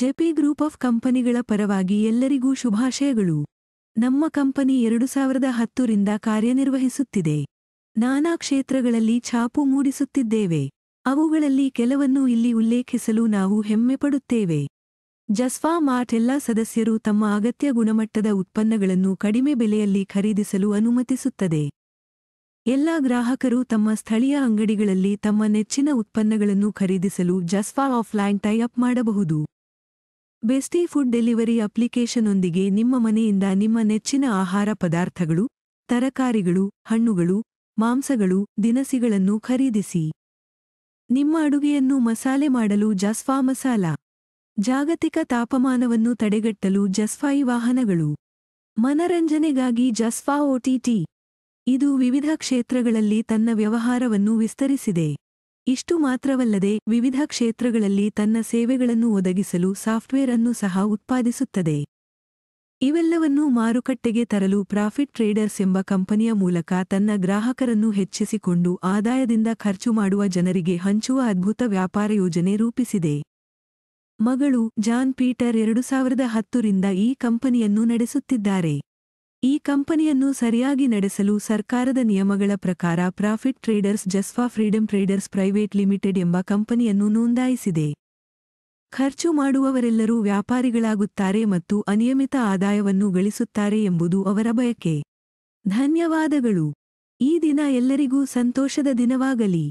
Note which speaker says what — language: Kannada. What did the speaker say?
Speaker 1: ಜೆಪಿ ಗ್ರೂಪ್ ಆಫ್ ಕಂಪನಿಗಳ ಪರವಾಗಿ ಎಲ್ಲರಿಗೂ ಶುಭಾಶಯಗಳು ನಮ್ಮ ಕಂಪನಿ ಎರಡು ಸಾವಿರದ ಹತ್ತರಿಂದ ಕಾರ್ಯನಿರ್ವಹಿಸುತ್ತಿದೆ ನಾನಾ ಕ್ಷೇತ್ರಗಳಲ್ಲಿ ಛಾಪು ಮೂಡಿಸುತ್ತಿದ್ದೇವೆ ಅವುಗಳಲ್ಲಿ ಕೆಲವನ್ನು ಇಲ್ಲಿ ಉಲ್ಲೇಖಿಸಲು ನಾವು ಹೆಮ್ಮೆಪಡುತ್ತೇವೆ ಜಸ್ವಾ ಮಾರ್ಟ್ ಎಲ್ಲಾ ಸದಸ್ಯರು ತಮ್ಮ ಅಗತ್ಯ ಗುಣಮಟ್ಟದ ಉತ್ಪನ್ನಗಳನ್ನು ಕಡಿಮೆ ಬೆಲೆಯಲ್ಲಿ ಖರೀದಿಸಲು ಅನುಮತಿಸುತ್ತದೆ ಎಲ್ಲಾ ಗ್ರಾಹಕರು ತಮ್ಮ ಸ್ಥಳೀಯ ಅಂಗಡಿಗಳಲ್ಲಿ ತಮ್ಮ ನೆಚ್ಚಿನ ಉತ್ಪನ್ನಗಳನ್ನು ಖರೀದಿಸಲು ಜಸ್ವಾ ಆಫ್ಲೈನ್ ಟೈ ಮಾಡಬಹುದು ಬೆಸ್ಟಿ ಫುಡ್ ಡೆಲಿವರಿ ಅಪ್ಲಿಕೇಶನ್ನೊಂದಿಗೆ ನಿಮ್ಮ ಮನೆಯಿಂದ ನಿಮ್ಮ ನೆಚ್ಚಿನ ಆಹಾರ ಪದಾರ್ಥಗಳು ತರಕಾರಿಗಳು ಹಣ್ಣುಗಳು ಮಾಂಸಗಳು ದಿನಸಿಗಳನ್ನು ಖರೀದಿಸಿ ನಿಮ್ಮ ಅಡುಗೆಯನ್ನು ಮಸಾಲೆ ಮಾಡಲು ಜಸ್ಫಾ ಮಸಾಲ ಜಾಗತಿಕ ತಾಪಮಾನವನ್ನು ತಡೆಗಟ್ಟಲು ಜಸ್ಫಾಯಿ ವಾಹನಗಳು ಮನರಂಜನೆಗಾಗಿ ಜಸ್ಫಾ ಓಟಿಟಿ ಇದು ವಿವಿಧ ಕ್ಷೇತ್ರಗಳಲ್ಲಿ ತನ್ನ ವ್ಯವಹಾರವನ್ನು ವಿಸ್ತರಿಸಿದೆ ಇಷ್ಟು ಮಾತ್ರವಲ್ಲದೆ ವಿವಿಧ ಕ್ಷೇತ್ರಗಳಲ್ಲಿ ತನ್ನ ಸೇವೆಗಳನ್ನು ಒದಗಿಸಲು ಸಾಫ್ಟ್ವೇರ್ ಅನ್ನು ಸಹ ಉತ್ಪಾದಿಸುತ್ತದೆ ಇವೆಲ್ಲವನ್ನೂ ಮಾರುಕಟ್ಟೆಗೆ ತರಲು ಪ್ರಾಫಿಟ್ ಟ್ರೇಡರ್ಸ್ ಎಂಬ ಕಂಪನಿಯ ಮೂಲಕ ತನ್ನ ಗ್ರಾಹಕರನ್ನು ಹೆಚ್ಚಿಸಿಕೊಂಡು ಆದಾಯದಿಂದ ಖರ್ಚು ಮಾಡುವ ಜನರಿಗೆ ಹಂಚುವ ಅದ್ಭುತ ವ್ಯಾಪಾರ ಯೋಜನೆ ರೂಪಿಸಿದೆ ಮಗಳು ಜಾನ್ ಪೀಟರ್ ಎರಡು ಸಾವಿರದ ಹತ್ತುರಿಂದ ಈ ಕಂಪನಿಯನ್ನು ನಡೆಸುತ್ತಿದ್ದಾರೆ ಈ ಕಂಪನಿಯನ್ನು ಸರಿಯಾಗಿ ನಡೆಸಲು ಸರ್ಕಾರದ ನಿಯಮಗಳ ಪ್ರಕಾರ ಪ್ರಾಫಿಟ್ ಟ್ರೇಡರ್ಸ್ ಜಸ್ಫಾ ಫ್ರೀಡಂ ಟ್ರೇಡರ್ಸ್ ಪ್ರೈವೇಟ್ ಲಿಮಿಟೆಡ್ ಎಂಬ ಕಂಪನಿಯನ್ನು ನೋಂದಾಯಿಸಿದೆ ಖರ್ಚು ಮಾಡುವವರೆಲ್ಲರೂ ವ್ಯಾಪಾರಿಗಳಾಗುತ್ತಾರೆ ಮತ್ತು ಅನಿಯಮಿತ ಆದಾಯವನ್ನು ಗಳಿಸುತ್ತಾರೆ ಎಂಬುದು ಅವರ ಬಯಕೆ ಧನ್ಯವಾದಗಳು ಈ ದಿನ ಎಲ್ಲರಿಗೂ ಸಂತೋಷದ ದಿನವಾಗಲಿ